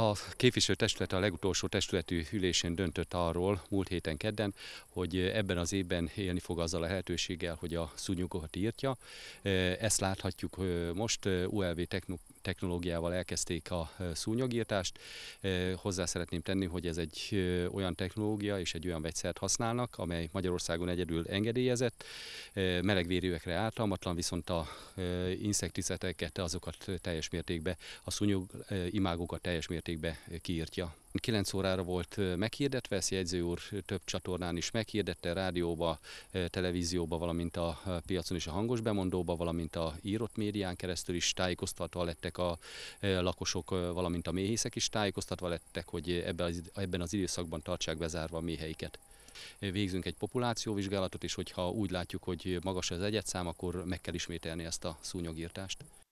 A képviselőtestület a legutolsó testületű ülésén döntött arról múlt héten kedden, hogy ebben az évben élni fog azzal a lehetőséggel, hogy a szúnyogokat írtja. Ezt láthatjuk most ULV technológiával elkezdték a szúnyogírtást. Hozzá szeretném tenni, hogy ez egy olyan technológia és egy olyan vegyszert használnak, amely Magyarországon egyedül engedélyezett, melegvérőekre ártalmatlan, viszont a inszekticideket azokat teljes mértékben, a szúnyog imágokat teljes mértékben kiírtja. 9 órára volt meghirdetve, ezt jegyző úr több csatornán is meghirdette, rádióba, televízióba, valamint a piacon és a hangos bemondóba, valamint a írott médián keresztül is tájékoztatva lettek a lakosok, valamint a méhészek is tájékoztatva lettek, hogy ebben az időszakban tartsák bezárva a méheiket végzünk egy populációvizsgálatot, és hogyha úgy látjuk, hogy magas az egyetszám, akkor meg kell ismételni ezt a szúnyogírtást.